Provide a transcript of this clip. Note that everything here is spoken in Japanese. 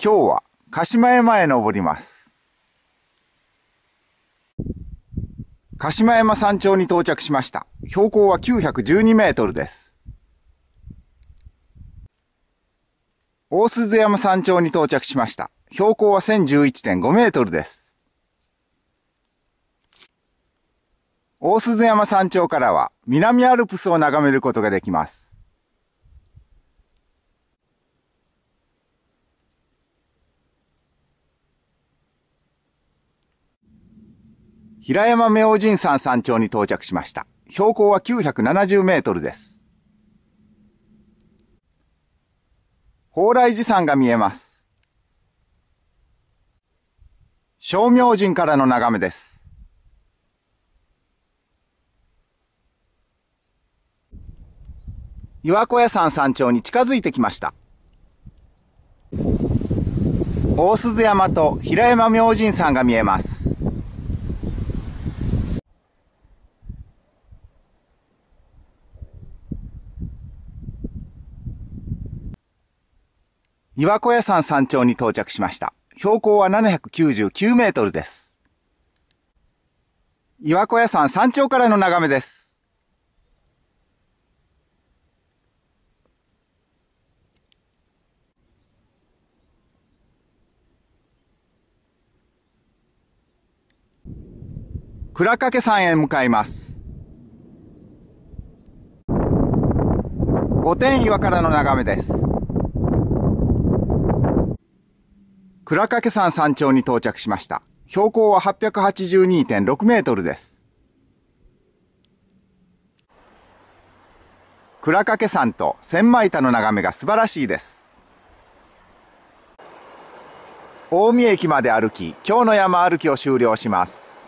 今日は鹿島山へ登ります。鹿島山山頂に到着しました。標高は912メートルです。大鈴山山頂に到着しました。標高は1011.5メートルです。大鈴山山頂からは南アルプスを眺めることができます。平山明神山山頂に到着しました。標高は970メートルです。宝来寺山が見えます。小明神からの眺めです。岩小屋山山頂に近づいてきました。大鈴山と平山明神山が見えます。岩小屋山山頂に到着しました。標高は799メートルです。岩小屋山山頂からの眺めです。倉掛山へ向かいます。御殿岩からの眺めです。倉掛山山頂に到着しました。標高は882.6メートルです。倉掛山と千枚田の眺めが素晴らしいです。大見駅まで歩き、今日の山歩きを終了します。